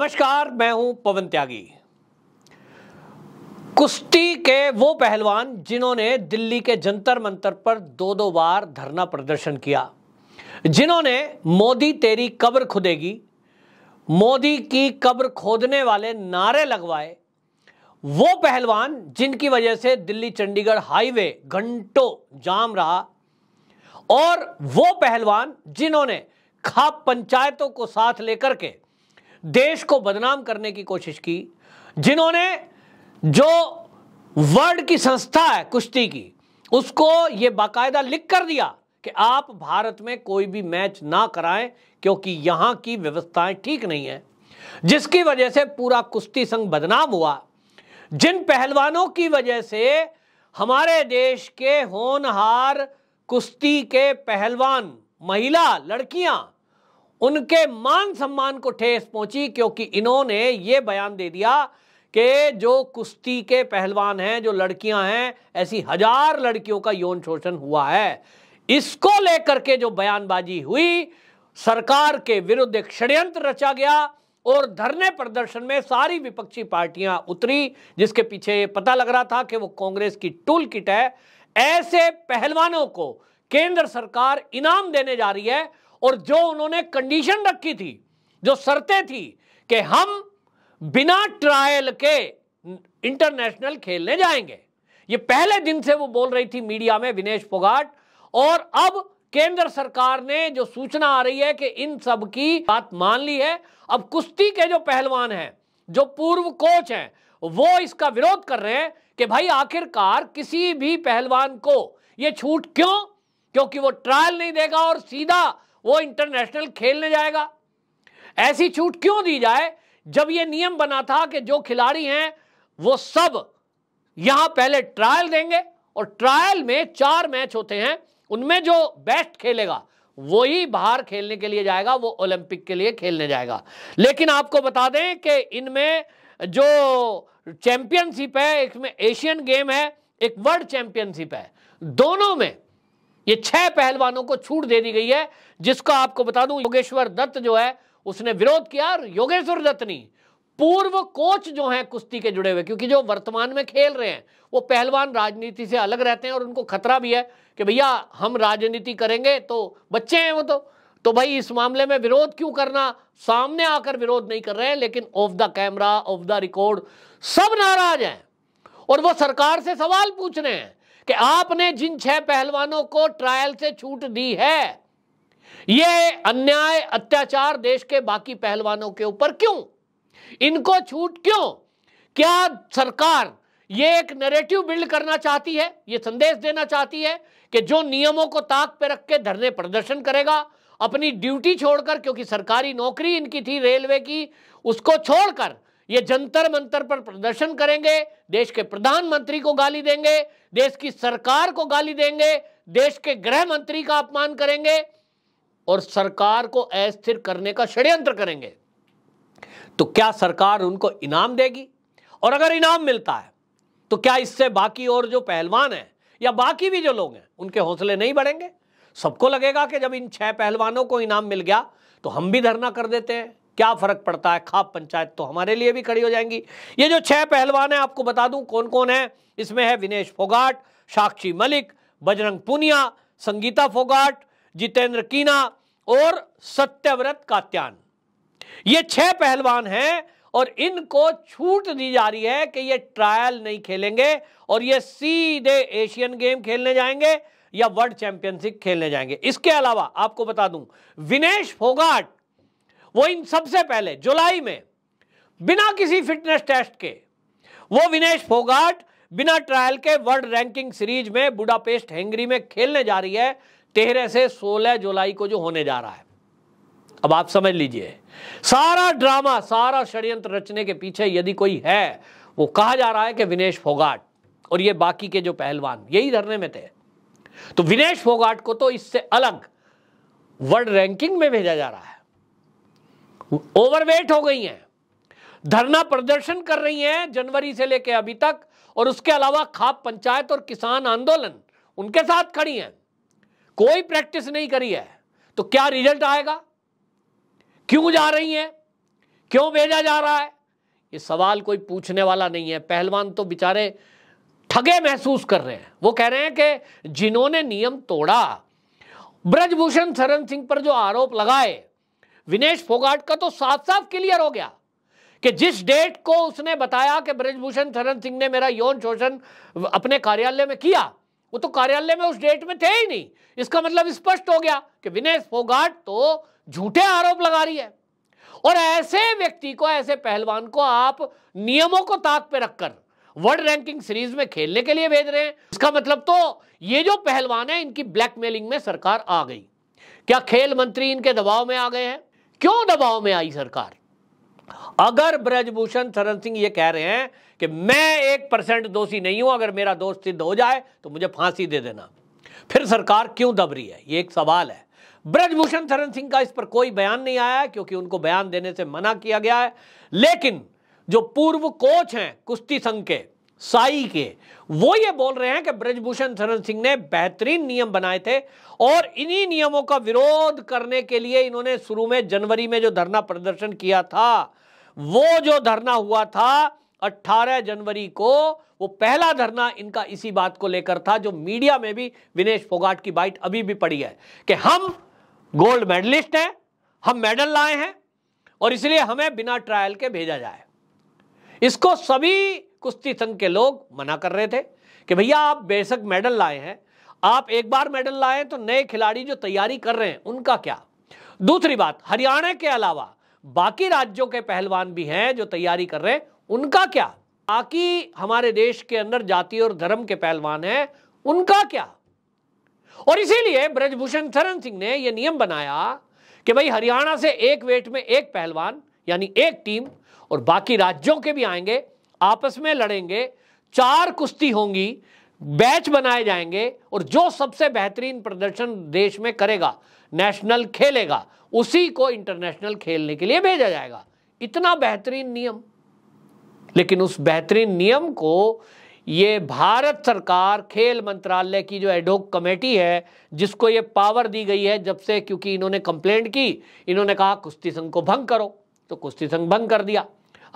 नमस्कार मैं हूं पवन त्यागी कुश्ती के वो पहलवान जिन्होंने दिल्ली के जंतर मंतर पर दो दो बार धरना प्रदर्शन किया जिन्होंने मोदी तेरी कब्र खुदेगी मोदी की कब्र खोदने वाले नारे लगवाए वो पहलवान जिनकी वजह से दिल्ली चंडीगढ़ हाईवे घंटों जाम रहा और वो पहलवान जिन्होंने खाप पंचायतों को साथ लेकर के देश को बदनाम करने की कोशिश की जिन्होंने जो वर्ल्ड की संस्था है कुश्ती की उसको ये बाकायदा लिख कर दिया कि आप भारत में कोई भी मैच ना कराएं क्योंकि यहां की व्यवस्थाएं ठीक नहीं है जिसकी वजह से पूरा कुश्ती संघ बदनाम हुआ जिन पहलवानों की वजह से हमारे देश के होनहार कुश्ती के पहलवान महिला लड़कियां उनके मान सम्मान को ठेस पहुंची क्योंकि इन्होंने ये बयान दे दिया कि जो कुश्ती के पहलवान हैं जो लड़कियां हैं ऐसी हजार लड़कियों का यौन शोषण हुआ है इसको लेकर के जो बयानबाजी हुई सरकार के विरुद्ध एक षड्यंत्र रचा गया और धरने प्रदर्शन में सारी विपक्षी पार्टियां उतरी जिसके पीछे पता लग रहा था कि वो कांग्रेस की टूल किट है ऐसे पहलवानों को केंद्र सरकार इनाम देने जा रही है और जो उन्होंने कंडीशन रखी थी जो शर्तें थी कि हम बिना ट्रायल के इंटरनेशनल खेलने जाएंगे ये पहले दिन से वो बोल रही थी मीडिया में विनेश फोगाट और अब केंद्र सरकार ने जो सूचना आ रही है कि इन सब की बात मान ली है अब कुश्ती के जो पहलवान हैं जो पूर्व कोच हैं वो इसका विरोध कर रहे हैं कि भाई आखिरकार किसी भी पहलवान को ये छूट क्यों क्योंकि वो ट्रायल नहीं देगा और सीधा वो इंटरनेशनल खेलने जाएगा ऐसी छूट क्यों दी जाए जब ये नियम बना था कि जो खिलाड़ी हैं वो सब यहां पहले ट्रायल देंगे और ट्रायल में चार मैच होते हैं उनमें जो बेस्ट खेलेगा वही बाहर खेलने के लिए जाएगा वो ओलंपिक के लिए खेलने जाएगा लेकिन आपको बता दें कि इनमें जो चैंपियनशिप है इसमें एशियन गेम है एक वर्ल्ड चैंपियनशिप है दोनों में ये छह पहलवानों को छूट दे दी गई है जिसका आपको बता दूं योगेश्वर दत्त जो है उसने विरोध किया और योगेश्वर दत्त नहीं पूर्व कोच जो हैं कुश्ती के जुड़े हुए क्योंकि जो वर्तमान में खेल रहे हैं वो पहलवान राजनीति से अलग रहते हैं और उनको खतरा भी है कि भैया हम राजनीति करेंगे तो बच्चे हैं वो तो तो भाई इस मामले में विरोध क्यों करना सामने आकर विरोध नहीं कर रहे हैं लेकिन off the camera off the record सब नाराज हैं और वो सरकार से सवाल पूछ रहे हैं कि आपने जिन छह पहलवानों को ट्रायल से छूट दी है ये अन्याय अत्याचार देश के बाकी पहलवानों के ऊपर क्यों इनको छूट क्यों क्या सरकार ये एक नैरेटिव बिल्ड करना चाहती है ये संदेश देना चाहती है कि जो नियमों को ताक पे रख के धरने प्रदर्शन करेगा अपनी ड्यूटी छोड़कर क्योंकि सरकारी नौकरी इनकी थी रेलवे की उसको छोड़कर ये जंतर मंतर पर प्रदर्शन करेंगे देश के प्रधानमंत्री को गाली देंगे देश की सरकार को गाली देंगे देश के गृह मंत्री का अपमान करेंगे और सरकार को अस्थिर करने का षड्यंत्र करेंगे तो क्या सरकार उनको इनाम देगी और अगर इनाम मिलता है तो क्या इससे बाकी और जो पहलवान हैं या बाकी भी जो लोग हैं उनके हौसले नहीं बढ़ेंगे सबको लगेगा कि जब इन छह पहलवानों को इनाम मिल गया तो हम भी धरना कर देते हैं क्या फर्क पड़ता है खाप पंचायत तो हमारे लिए भी खड़ी हो जाएंगी ये जो छह पहलवान हैं आपको बता दूं कौन कौन है इसमें है विनेश फोगाट साक्षी मलिक बजरंग पुनिया संगीता फोगाट जितेंद्र कीना और सत्यव्रत कात्यान ये छह पहलवान हैं और इनको छूट दी जा रही है कि ये ट्रायल नहीं खेलेंगे और ये सीधे एशियन गेम खेलने जाएंगे या वर्ल्ड चैंपियनशिप खेलने जाएंगे इसके अलावा आपको बता दूं विनेश फोगाट वो इन सबसे पहले जुलाई में बिना किसी फिटनेस टेस्ट के वो विनेश फोगाट बिना ट्रायल के वर्ल्ड रैंकिंग सीरीज में बुडापेस्ट हेंगरी में खेलने जा रही है तेरह से सोलह जुलाई को जो होने जा रहा है अब आप समझ लीजिए सारा ड्रामा सारा षड्यंत्र रचने के पीछे यदि कोई है वो कहा जा रहा है कि विनेश फोगाट और ये बाकी के जो पहलवान यही धरने में थे तो विनेश फोगाट को तो इससे अलग वर्ल्ड रैंकिंग में भेजा जा रहा है ओवरवेट हो गई हैं धरना प्रदर्शन कर रही हैं जनवरी से लेकर अभी तक और उसके अलावा खाप पंचायत और किसान आंदोलन उनके साथ खड़ी हैं कोई प्रैक्टिस नहीं करी है तो क्या रिजल्ट आएगा क्यों जा रही हैं क्यों भेजा जा रहा है ये सवाल कोई पूछने वाला नहीं है पहलवान तो बेचारे ठगे महसूस कर रहे हैं वो कह रहे हैं कि जिन्होंने नियम तोड़ा ब्रजभूषण शरण सिंह पर जो आरोप लगाए विनेश फोगाट का तो साफ साफ क्लियर हो गया कि जिस डेट को उसने बताया कि ब्रजभूषण शरण सिंह ने मेरा यौन शोषण अपने कार्यालय में किया वो तो कार्यालय में उस डेट में थे ही नहीं इसका मतलब स्पष्ट हो गया कि विनय फोगाट तो झूठे आरोप लगा रही है और ऐसे व्यक्ति को ऐसे पहलवान को आप नियमों को ताक पे रखकर वर्ल्ड रैंकिंग सीरीज में खेलने के लिए भेज रहे हैं इसका मतलब तो ये जो पहलवान है इनकी ब्लैकमेलिंग में सरकार आ गई क्या खेल मंत्री इनके दबाव में आ गए हैं क्यों दबाव में आई सरकार अगर ब्रजभूषण शरण सिंह ये कह रहे हैं कि मैं एक परसेंट दोषी नहीं हूं अगर मेरा दोष सिद्ध हो जाए तो मुझे फांसी दे देना फिर सरकार क्यों दब रही है ये एक सवाल है ब्रजभूषण शरण सिंह का इस पर कोई बयान नहीं आया क्योंकि उनको बयान देने से मना किया गया है लेकिन जो पूर्व कोच हैं कुश्ती संघ के साई के वो ये बोल रहे हैं कि ब्रजभूषण शरण सिंह ने बेहतरीन नियम बनाए थे और इन्हीं नियमों का विरोध करने के लिए इन्होंने शुरू में जनवरी में जो धरना प्रदर्शन किया था वो जो धरना हुआ था 18 जनवरी को वो पहला धरना इनका इसी बात को लेकर था जो मीडिया में भी विनेश फोगाट की बाइट अभी भी पड़ी है कि हम गोल्ड मेडलिस्ट हैं हम मेडल लाए हैं और इसलिए हमें बिना ट्रायल के भेजा जाए इसको सभी कुश्ती संघ के लोग मना कर रहे थे कि भैया आप बेशक मेडल लाए हैं आप एक बार मेडल लाए तो नए खिलाड़ी जो तैयारी कर रहे हैं उनका क्या दूसरी बात हरियाणा के अलावा बाकी राज्यों के पहलवान भी हैं जो तैयारी कर रहे हैं उनका क्या बाकी हमारे देश के अंदर जाति और धर्म के पहलवान हैं उनका क्या और इसीलिए ब्रजभूषण शरण सिंह ने यह नियम बनाया कि भाई हरियाणा से एक वेट में एक पहलवान यानी एक टीम और बाकी राज्यों के भी आएंगे आपस में लड़ेंगे चार कुश्ती होंगी बैच बनाए जाएंगे और जो सबसे बेहतरीन प्रदर्शन देश में करेगा नेशनल खेलेगा उसी को इंटरनेशनल खेलने के लिए भेजा जाएगा इतना बेहतरीन नियम लेकिन उस बेहतरीन नियम को ये भारत सरकार खेल मंत्रालय की जो एडोक कमेटी है जिसको ये पावर दी गई है जब से क्योंकि इन्होंने कंप्लेंट की इन्होंने कहा कुश्ती संघ को भंग करो तो कुश्ती संघ भंग कर दिया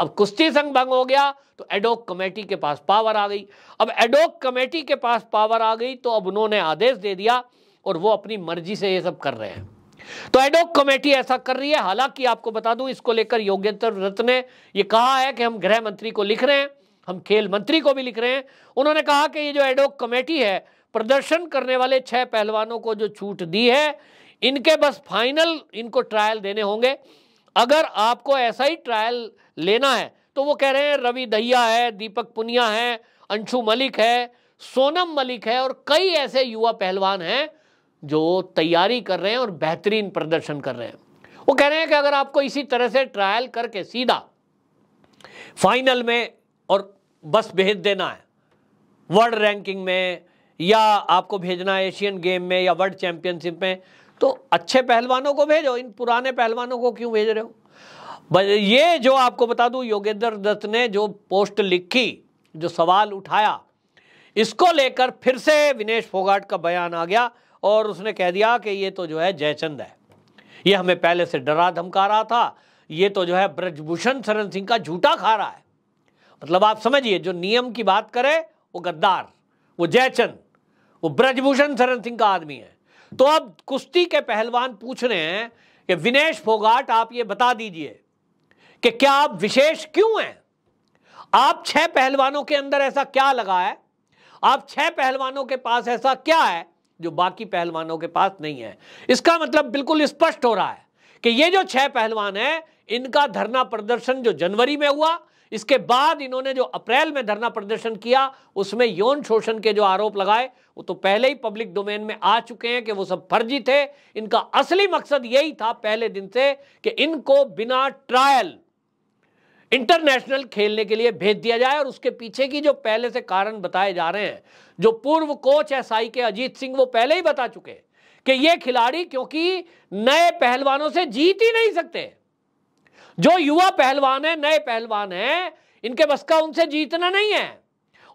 अब कुश्ती संघ भंग हो गया तो एडोक कमेटी के पास पावर आ गई अब एडोक कमेटी के पास पावर आ गई तो अब उन्होंने आदेश दे दिया और वो अपनी मर्जी से ये सब कर रहे हैं तो एडोक कमेटी ऐसा कर रही है हालांकि आपको बता दूं इसको लेकर योग्यंतर रथ ने ये कहा है कि हम गृह मंत्री को लिख रहे हैं हम खेल मंत्री को भी लिख रहे हैं उन्होंने कहा कि ये जो एडोक कमेटी है प्रदर्शन करने वाले छह पहलवानों को जो छूट दी है इनके बस फाइनल इनको ट्रायल देने होंगे अगर आपको ऐसा ही ट्रायल लेना है तो वो कह रहे हैं रवि दहिया है दीपक पुनिया है अंशु मलिक है सोनम मलिक है और कई ऐसे युवा पहलवान हैं जो तैयारी कर रहे हैं और बेहतरीन प्रदर्शन कर रहे हैं वो कह रहे हैं कि अगर आपको इसी तरह से ट्रायल करके सीधा फाइनल में और बस भेज देना है वर्ल्ड रैंकिंग में या आपको भेजना है एशियन गेम में या वर्ल्ड चैंपियनशिप में तो अच्छे पहलवानों को भेजो इन पुराने पहलवानों को क्यों भेज रहे हो ये जो आपको बता दूं योगेंद्र दत्त ने जो पोस्ट लिखी जो सवाल उठाया इसको लेकर फिर से विनेश फोगाट का बयान आ गया और उसने कह दिया कि ये तो जो है जयचंद है ये हमें पहले से डरा धमका रहा था ये तो जो है ब्रजभूषण शरण सिंह का झूठा खा रहा है मतलब आप समझिए जो नियम की बात करे वो गद्दार वो जयचंद वो ब्रजभूषण शरण सिंह का आदमी है तो अब कुश्ती के पहलवान पूछ रहे हैं कि विनेश फोगाट आप ये बता दीजिए कि क्या आप विशेष क्यों हैं आप छह पहलवानों के अंदर ऐसा क्या लगा है आप छह पहलवानों के पास ऐसा क्या है जो बाकी पहलवानों के पास नहीं है इसका मतलब बिल्कुल स्पष्ट हो रहा है कि ये जो छह पहलवान हैं इनका धरना प्रदर्शन जो जनवरी में हुआ इसके बाद इन्होंने जो अप्रैल में धरना प्रदर्शन किया उसमें यौन शोषण के जो आरोप लगाए वो तो पहले ही पब्लिक डोमेन में आ चुके हैं कि वो सब फर्जी थे इनका असली मकसद यही था पहले दिन से कि इनको बिना ट्रायल इंटरनेशनल खेलने के लिए भेज दिया जाए और उसके पीछे की जो पहले से कारण बताए जा रहे हैं जो पूर्व कोच है साई के अजीत सिंह वो पहले ही बता चुके हैं कि ये खिलाड़ी क्योंकि नए पहलवानों से जीत ही नहीं सकते जो युवा पहलवान है नए पहलवान हैं इनके बस का उनसे जीतना नहीं है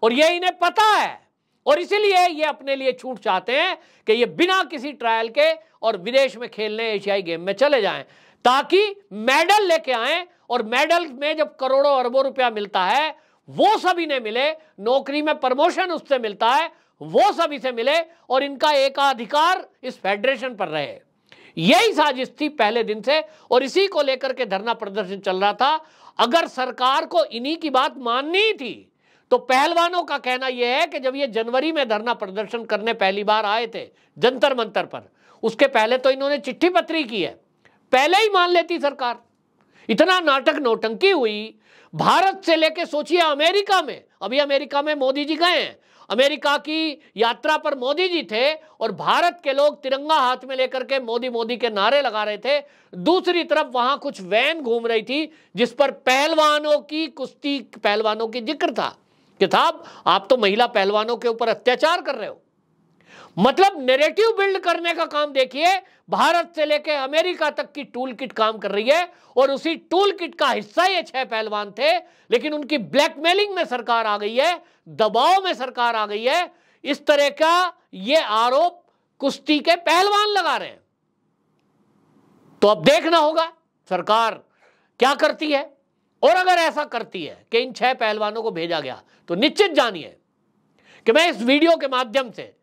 और ये इन्हें पता है और इसीलिए ये अपने लिए छूट चाहते हैं कि ये बिना किसी ट्रायल के और विदेश में खेलने एशियाई गेम में चले जाएं ताकि मेडल लेके आएं और मेडल में जब करोड़ों अरबों रुपया मिलता है वो सभी ने मिले नौकरी में प्रमोशन उससे मिलता है वो सभी से मिले और इनका एकाधिकार इस फेडरेशन पर रहे यही साजिश थी पहले दिन से और इसी को लेकर के धरना प्रदर्शन चल रहा था अगर सरकार को इन्हीं की बात माननी थी तो पहलवानों का कहना यह है कि जब ये जनवरी में धरना प्रदर्शन करने पहली बार आए थे जंतर मंतर पर उसके पहले तो इन्होंने चिट्ठी पत्री की है पहले ही मान लेती सरकार इतना नाटक नौटंकी हुई भारत से लेके सोचिए अमेरिका में अभी अमेरिका में मोदी जी गए हैं अमेरिका की यात्रा पर मोदी जी थे और भारत के लोग तिरंगा हाथ में लेकर के मोदी मोदी के नारे लगा रहे थे दूसरी तरफ वहां कुछ वैन घूम रही थी जिस पर पहलवानों की कुश्ती पहलवानों की जिक्र था कि साहब आप तो महिला पहलवानों के ऊपर अत्याचार कर रहे हो मतलब नेरेटिव बिल्ड करने का काम देखिए भारत से लेकर अमेरिका तक की टूल किट काम कर रही है और उसी टूल किट का हिस्सा ये छह पहलवान थे लेकिन उनकी ब्लैकमेलिंग में सरकार आ गई है दबाव में सरकार आ गई है इस तरह का ये आरोप कुश्ती के पहलवान लगा रहे हैं तो अब देखना होगा सरकार क्या करती है और अगर ऐसा करती है कि इन छह पहलवानों को भेजा गया तो निश्चित जानिए कि मैं इस वीडियो के माध्यम से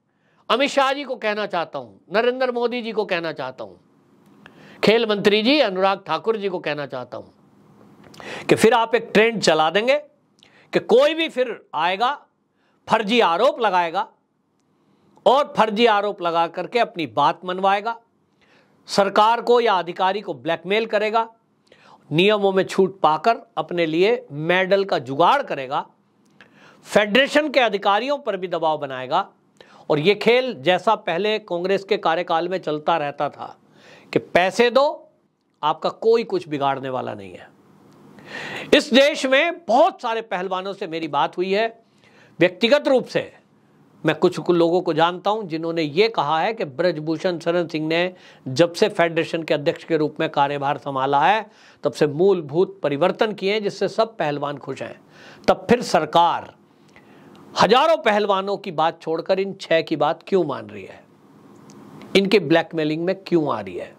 अमित शाह जी को कहना चाहता हूँ नरेंद्र मोदी जी को कहना चाहता हूँ खेल मंत्री जी अनुराग ठाकुर जी को कहना चाहता हूँ कि फिर आप एक ट्रेंड चला देंगे कि कोई भी फिर आएगा फर्जी आरोप लगाएगा और फर्जी आरोप लगा करके अपनी बात मनवाएगा सरकार को या अधिकारी को ब्लैकमेल करेगा नियमों में छूट पाकर अपने लिए मेडल का जुगाड़ करेगा फेडरेशन के अधिकारियों पर भी दबाव बनाएगा और ये खेल जैसा पहले कांग्रेस के कार्यकाल में चलता रहता था कि पैसे दो आपका कोई कुछ बिगाड़ने वाला नहीं है इस देश में बहुत सारे पहलवानों से मेरी बात हुई है व्यक्तिगत रूप से मैं कुछ लोगों को जानता हूं जिन्होंने ये कहा है कि ब्रजभूषण शरण सिंह ने जब से फेडरेशन के अध्यक्ष के रूप में कार्यभार संभाला है तब से मूलभूत परिवर्तन किए हैं जिससे सब पहलवान खुश हैं तब फिर सरकार हजारों पहलवानों की बात छोड़कर इन छह की बात क्यों मान रही है इनके ब्लैकमेलिंग में क्यों आ रही है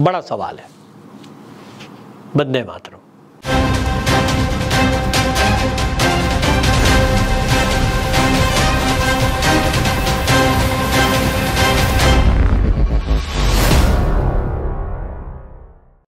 बड़ा सवाल है बंदे मातरम